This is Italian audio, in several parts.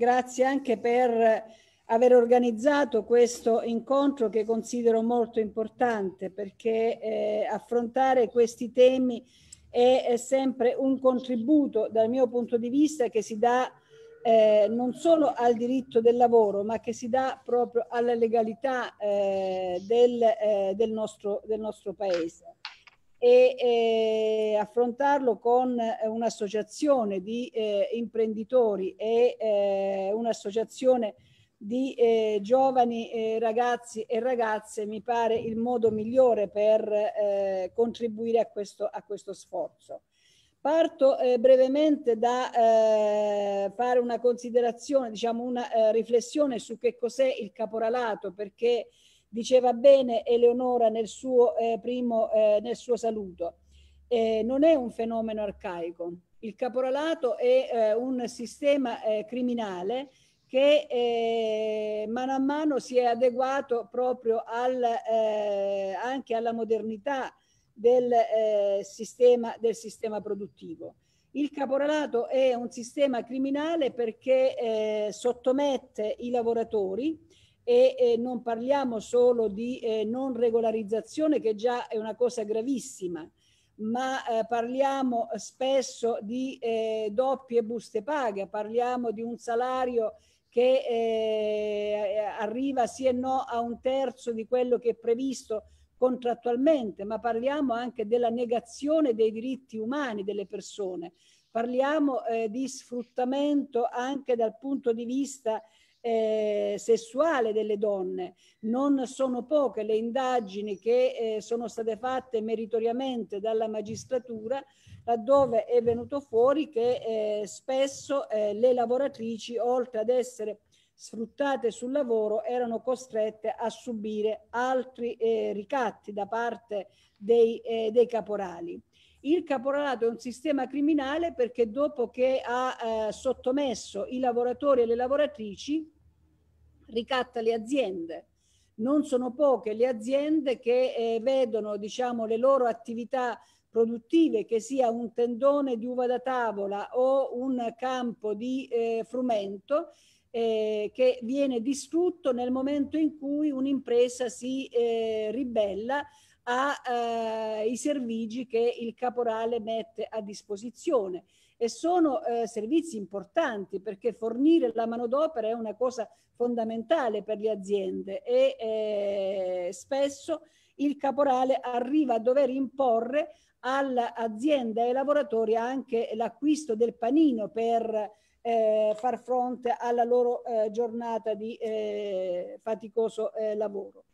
Grazie anche per aver organizzato questo incontro che considero molto importante perché eh, affrontare questi temi è, è, sempre un contributo dal mio punto di vista che si dà eh, non solo al diritto del lavoro ma che si dà proprio alla legalità eh, del, eh, del, nostro, del nostro paese e eh, affrontarlo con eh, un'associazione di eh, imprenditori e eh, un'associazione di eh, giovani eh, ragazzi e ragazze mi pare il modo migliore per eh, contribuire a questo, a questo sforzo. Parto eh, brevemente da eh, fare una considerazione, diciamo una eh, riflessione su che cos'è il caporalato, perché eh, diceva bene Eleonora nel suo, eh, primo, eh, nel suo saluto, eh, non è un fenomeno arcaico. Il caporalato è eh, un sistema eh, criminale che eh, mano a mano si è adeguato proprio al, anche alla modernità del, sistema, del sistema produttivo. Il caporalato è un sistema criminale perché sottomette i lavoratori, e eh, non parliamo solo di eh, non regolarizzazione che già è una cosa gravissima, ma eh, parliamo spesso di eh, doppie buste paga, parliamo di un salario che eh, arriva sì e no a un terzo di quello che è previsto contrattualmente, ma parliamo anche della negazione dei diritti umani delle persone. Parliamo eh, di sfruttamento anche dal punto di vista eh, eh, sessuale delle donne. Non sono poche le indagini che eh, sono state fatte meritoriamente dalla magistratura, laddove è venuto fuori che eh, spesso eh, le lavoratrici, oltre ad essere sfruttate sul lavoro, erano costrette a subire altri eh, ricatti da parte dei, eh, dei caporali. Il caporalato è un sistema criminale perché dopo che ha eh, sottomesso i lavoratori e le lavoratrici ricatta le aziende. Non sono poche le aziende che eh, vedono diciamo, le loro attività produttive, che sia un tendone di uva da tavola o un campo di eh, frumento, eh, che viene distrutto nel momento in cui un'impresa si eh, ribella ai eh, servigi che il caporale mette a disposizione e sono eh, servizi importanti perché fornire la manodopera è una cosa fondamentale per le aziende e eh, spesso il caporale arriva a dover imporre all'azienda e ai lavoratori anche l'acquisto del panino per eh, far fronte alla loro eh, giornata di eh, faticoso eh, lavoro.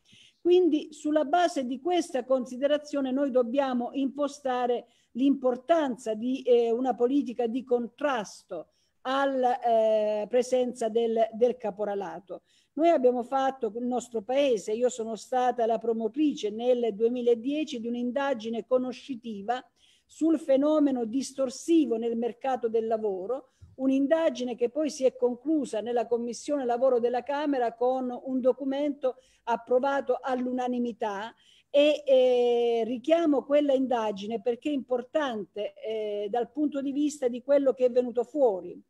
Quindi sulla base di questa considerazione noi dobbiamo impostare l'importanza di eh, una politica di contrasto alla eh, presenza del, del caporalato. Noi abbiamo fatto il nostro paese, io sono stata la promotrice nel 2010 di un'indagine conoscitiva sul fenomeno distorsivo nel mercato del lavoro, un'indagine che poi si è conclusa nella Commissione Lavoro della Camera con un documento approvato all'unanimità e eh, richiamo quella indagine perché è importante eh, dal punto di vista di quello che è venuto fuori.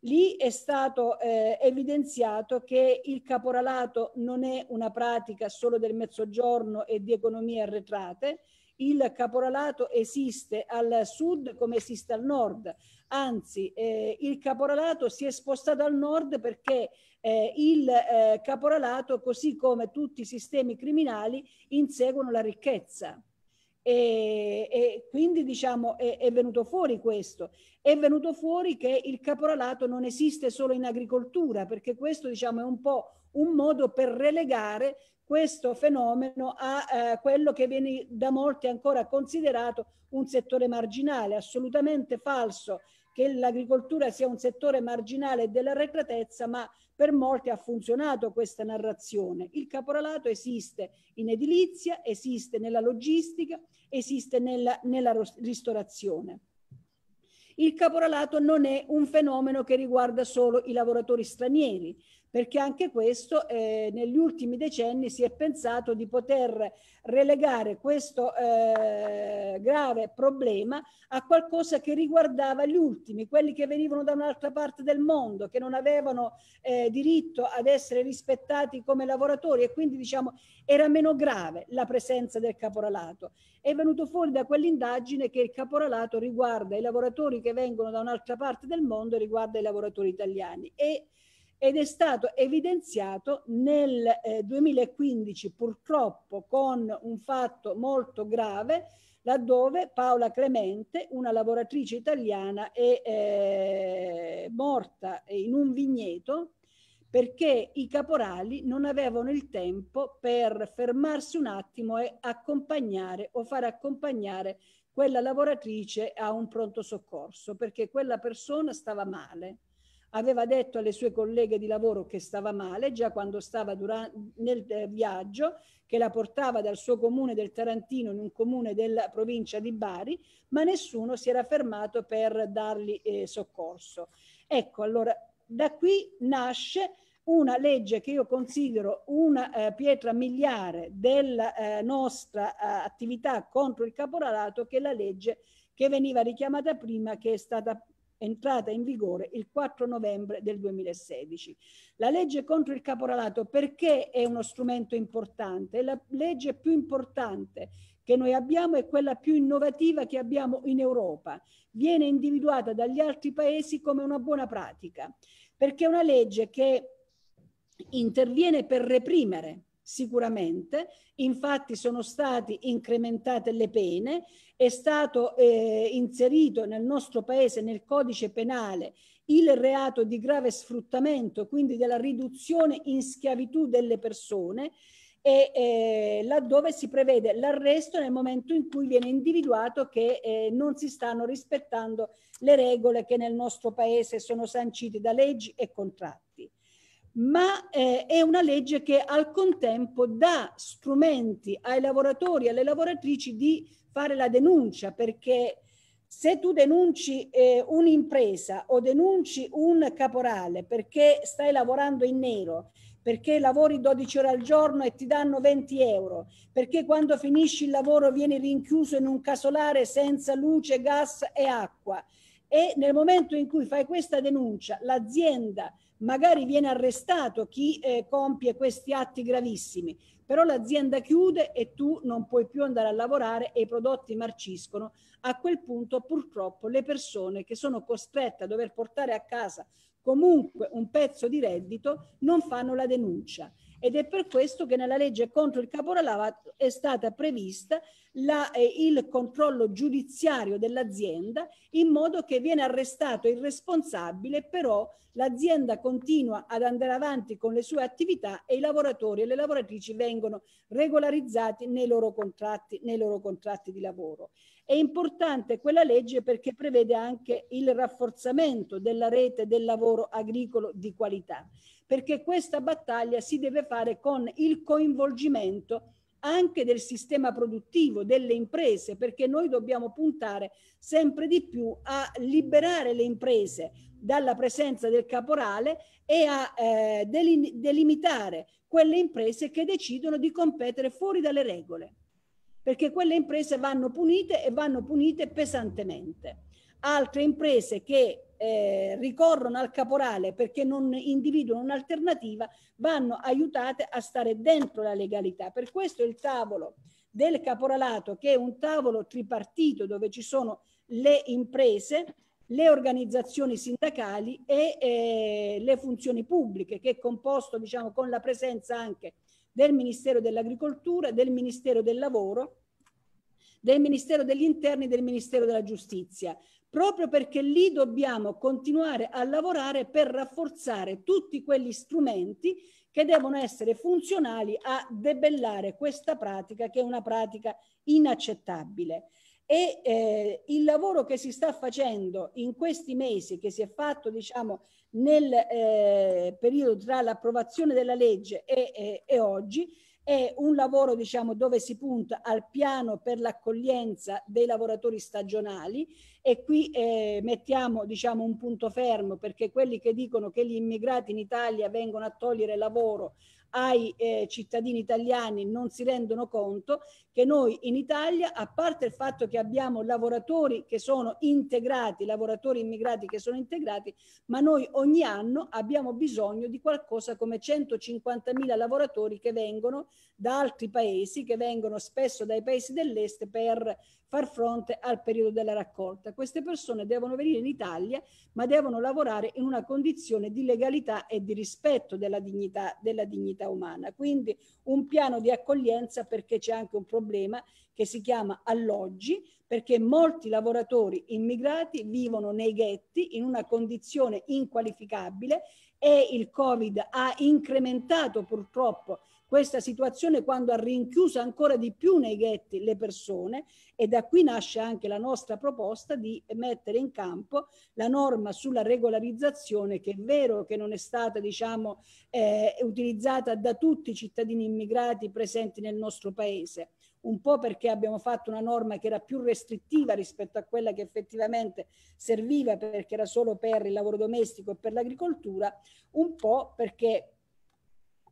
Lì è stato eh, evidenziato che il caporalato non è una pratica solo del mezzogiorno e di economie arretrate, il caporalato esiste al sud come esiste al nord, anzi eh, il caporalato si è spostato al nord perché eh, il eh, caporalato, così come tutti i sistemi criminali, inseguono la ricchezza. E, e, quindi diciamo è, è venuto fuori questo è venuto fuori che il caporalato non esiste solo in agricoltura perché questo diciamo è un po' un modo per relegare questo fenomeno a eh, quello che viene da molti ancora considerato un settore marginale, assolutamente falso che l'agricoltura sia un settore marginale della dell'arretratezza, ma per molti ha funzionato questa narrazione. Il caporalato esiste in edilizia, esiste nella logistica, esiste nella, nella ristorazione. Il caporalato non è un fenomeno che riguarda solo i lavoratori stranieri, perché anche questo eh, negli ultimi decenni si è pensato di poter relegare questo eh, grave problema a qualcosa che riguardava gli ultimi, quelli che venivano da un'altra parte del mondo, che non avevano eh, diritto ad essere rispettati come lavoratori e quindi diciamo era meno grave la presenza del caporalato. È venuto fuori da quell'indagine che il caporalato riguarda i lavoratori che vengono da un'altra parte del mondo e riguarda i lavoratori italiani. E ed è stato evidenziato nel eh, 2015 purtroppo con un fatto molto grave laddove Paola Clemente, una lavoratrice italiana, è eh, morta in un vigneto perché i caporali non avevano il tempo per fermarsi un attimo e accompagnare o far accompagnare quella lavoratrice a un pronto soccorso, perché quella persona stava male aveva detto alle sue colleghe di lavoro che stava male già quando stava nel eh, viaggio che la portava dal suo comune del Tarantino in un comune della provincia di Bari, ma nessuno si era fermato per dargli eh, soccorso. Ecco, allora da qui nasce una legge che io considero una eh, pietra miliare della eh, nostra eh, attività contro il caporalato, che è la legge che veniva richiamata prima, che è stata entrata in vigore il 4 novembre del 2016. La legge contro il caporalato perché è uno strumento importante? La legge più importante che noi abbiamo è quella più innovativa che abbiamo in Europa. Viene individuata dagli altri paesi come una buona pratica, perché è una legge che interviene per reprimere sicuramente, infatti sono state incrementate le pene, è stato eh, inserito nel nostro paese nel codice penale il reato di grave sfruttamento, quindi della riduzione in schiavitù delle persone e eh, laddove si prevede l'arresto nel momento in cui viene individuato che eh, non si stanno rispettando le regole che nel nostro paese sono sancite da leggi e contratti ma eh, è una legge che al contempo dà strumenti ai lavoratori e alle lavoratrici di fare la denuncia, perché se tu denunci eh, un'impresa o denunci un caporale perché stai lavorando in nero, perché lavori 12 ore al giorno e ti danno 20 euro, perché quando finisci il lavoro vieni rinchiuso in un casolare senza luce, gas e acqua, e nel momento in cui fai questa denuncia l'azienda magari viene arrestato chi eh, compie questi atti gravissimi, però l'azienda chiude e tu non puoi più andare a lavorare e i prodotti marciscono, a quel punto purtroppo le persone che sono costrette a dover portare a casa comunque un pezzo di reddito non fanno la denuncia ed è per questo che nella legge contro il caporalato è stata prevista la, eh, il controllo giudiziario dell'azienda in modo che viene arrestato il responsabile, però l'azienda continua ad andare avanti con le sue attività e i lavoratori e le lavoratrici vengono regolarizzati nei loro contratti, nei loro contratti di lavoro. È importante quella legge perché prevede anche il rafforzamento della rete del lavoro agricolo di qualità perché questa battaglia si deve fare con il coinvolgimento anche del sistema produttivo, delle imprese, perché noi dobbiamo puntare sempre di più a liberare le imprese dalla presenza del caporale e a eh, delimitare quelle imprese che decidono di competere fuori dalle regole, perché quelle imprese vanno punite e vanno punite pesantemente. Altre imprese che eh, ricorrono al caporale perché non individuano un'alternativa vanno aiutate a stare dentro la legalità. Per questo il tavolo del caporalato, che è un tavolo tripartito dove ci sono le imprese, le organizzazioni sindacali e eh, le funzioni pubbliche, che è composto diciamo, con la presenza anche del Ministero dell'Agricoltura, del Ministero del Lavoro, del Ministero degli Interni e del Ministero della Giustizia proprio perché lì dobbiamo continuare a lavorare per rafforzare tutti quegli strumenti che devono essere funzionali a debellare questa pratica che è una pratica inaccettabile. E eh, il lavoro che si sta facendo in questi mesi, che si è fatto diciamo, nel eh, periodo tra l'approvazione della legge e, e, e oggi, è un lavoro diciamo, dove si punta al piano per l'accoglienza dei lavoratori stagionali e qui eh, mettiamo diciamo, un punto fermo perché quelli che dicono che gli immigrati in Italia vengono a togliere lavoro ai eh, cittadini italiani non si rendono conto che noi in Italia, a parte il fatto che abbiamo lavoratori che sono integrati, lavoratori immigrati che sono integrati, ma noi ogni anno abbiamo bisogno di qualcosa come 150.000 lavoratori che vengono da altri paesi, che vengono spesso dai paesi dell'est per far fronte al periodo della raccolta. Queste persone devono venire in Italia, ma devono lavorare in una condizione di legalità e di rispetto della dignità, della dignità dignità umana. Quindi un piano di accoglienza perché c'è anche un problema che si chiama alloggi, perché molti lavoratori immigrati vivono nei ghetti in una condizione inqualificabile e il Covid ha incrementato purtroppo questa situazione quando ha rinchiuso ancora di più nei ghetti le persone e da qui nasce anche la nostra proposta di mettere in campo la norma sulla regolarizzazione che è vero che non è stata diciamo, eh, utilizzata da tutti i cittadini immigrati presenti nel nostro paese un po' perché abbiamo fatto una norma che era più restrittiva rispetto a quella che effettivamente serviva perché era solo per il lavoro domestico e per l'agricoltura, un po' perché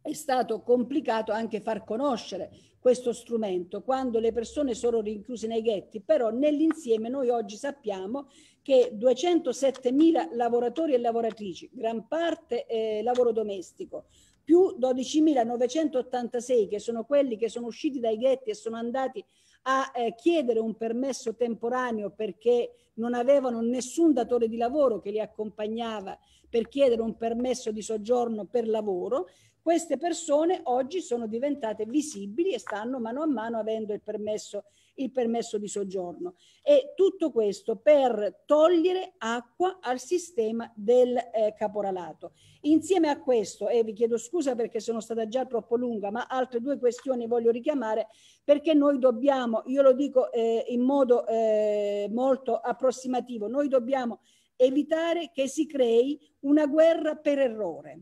è stato complicato anche far conoscere questo strumento quando le persone sono rinchiuse nei ghetti, però nell'insieme noi oggi sappiamo che 207 mila lavoratori e lavoratrici, gran parte eh, lavoro domestico, più 12.986 che sono quelli che sono usciti dai ghetti e sono andati a eh, chiedere un permesso temporaneo perché non avevano nessun datore di lavoro che li accompagnava per chiedere un permesso di soggiorno per lavoro, queste persone oggi sono diventate visibili e stanno mano a mano avendo il permesso il permesso di soggiorno. E tutto questo per togliere acqua al sistema del eh, caporalato. Insieme a questo, e vi chiedo scusa perché sono stata già troppo lunga, ma altre due questioni voglio richiamare perché noi dobbiamo, io lo dico eh, in modo eh, molto approssimativo, noi dobbiamo evitare che si crei una guerra per errore.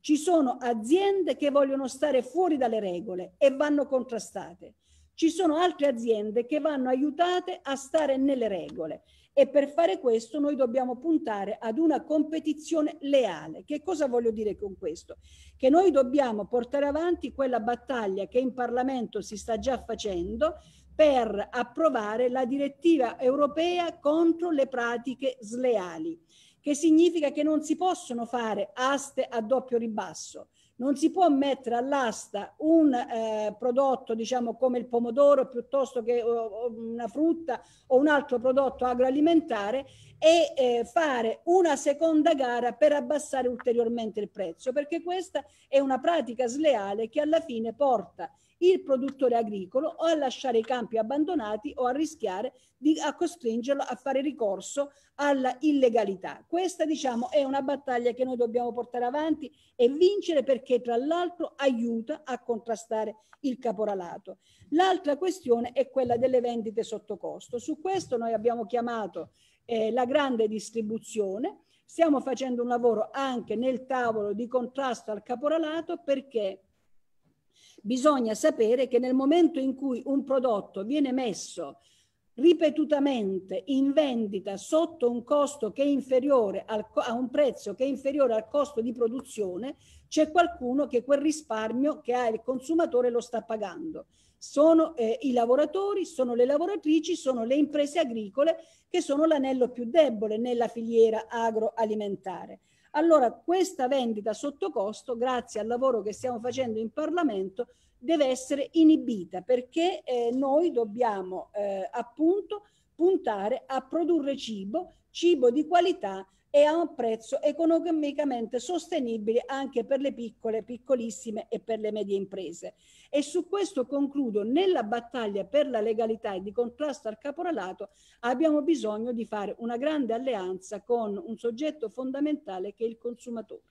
Ci sono aziende che vogliono stare fuori dalle regole e vanno contrastate ci sono altre aziende che vanno aiutate a stare nelle regole e per fare questo noi dobbiamo puntare ad una competizione leale. Che cosa voglio dire con questo? Che noi dobbiamo portare avanti quella battaglia che in Parlamento si sta già facendo per approvare la direttiva europea contro le pratiche sleali, che significa che non si possono fare aste a doppio ribasso, non si può mettere all'asta un eh, prodotto, diciamo, come il pomodoro piuttosto che o, una frutta o un altro prodotto agroalimentare e eh, fare una seconda gara per abbassare ulteriormente il prezzo, perché questa è una pratica sleale che alla fine porta il produttore agricolo o a lasciare i campi abbandonati o a rischiare di a costringerlo a fare ricorso alla illegalità. Questa diciamo è una battaglia che noi dobbiamo portare avanti e vincere perché tra l'altro aiuta a contrastare il caporalato. L'altra questione è quella delle vendite sotto costo. Su questo noi abbiamo chiamato eh, la grande distribuzione. Stiamo facendo un lavoro anche nel tavolo di contrasto al caporalato perché bisogna sapere che nel momento in cui un prodotto viene messo ripetutamente in vendita sotto un costo che è inferiore al, a un prezzo che è inferiore al costo di produzione, c'è qualcuno che quel risparmio che ha il consumatore lo sta pagando. Sono eh, i lavoratori, sono le lavoratrici, sono le imprese agricole che sono l'anello più debole nella filiera agroalimentare. Allora questa vendita sotto costo, grazie al lavoro che stiamo facendo in Parlamento, deve essere inibita perché eh, noi dobbiamo eh, appunto puntare a produrre cibo, cibo di qualità e a un prezzo economicamente sostenibile anche per le piccole, piccolissime e per le medie imprese. E su questo concludo, nella battaglia per la legalità e di contrasto al caporalato abbiamo bisogno di fare una grande alleanza con un soggetto fondamentale che è il consumatore.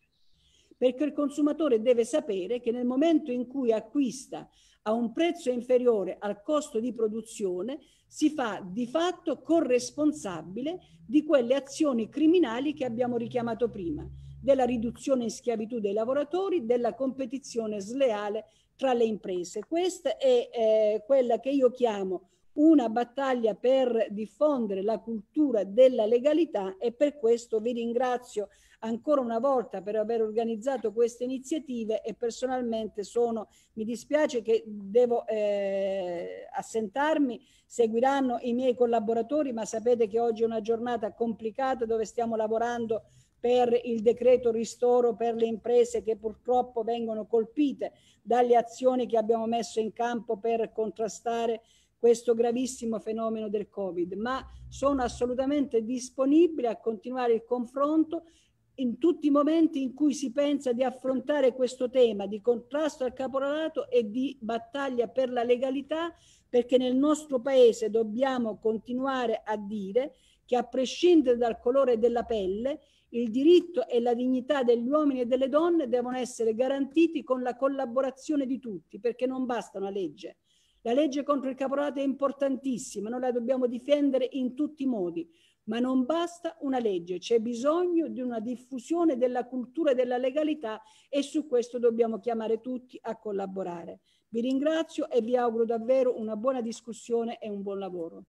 Perché il consumatore deve sapere che nel momento in cui acquista a un prezzo inferiore al costo di produzione, si fa di fatto corresponsabile di quelle azioni criminali che abbiamo richiamato prima, della riduzione in schiavitù dei lavoratori, della competizione sleale tra le imprese. Questa è eh, quella che io chiamo una battaglia per diffondere la cultura della legalità e per questo vi ringrazio ancora una volta per aver organizzato queste iniziative e personalmente sono, mi dispiace che devo eh, assentarmi, seguiranno i miei collaboratori, ma sapete che oggi è una giornata complicata dove stiamo lavorando per il decreto ristoro per le imprese che purtroppo vengono colpite dalle azioni che abbiamo messo in campo per contrastare questo gravissimo fenomeno del Covid, ma sono assolutamente disponibile a continuare il confronto in tutti i momenti in cui si pensa di affrontare questo tema di contrasto al caporalato e di battaglia per la legalità, perché nel nostro Paese dobbiamo continuare a dire che a prescindere dal colore della pelle, il diritto e la dignità degli uomini e delle donne devono essere garantiti con la collaborazione di tutti, perché non basta una legge, la legge contro il caporalato è importantissima, noi la dobbiamo difendere in tutti i modi, ma non basta una legge, c'è bisogno di una diffusione della cultura e della legalità e su questo dobbiamo chiamare tutti a collaborare. Vi ringrazio e vi auguro davvero una buona discussione e un buon lavoro.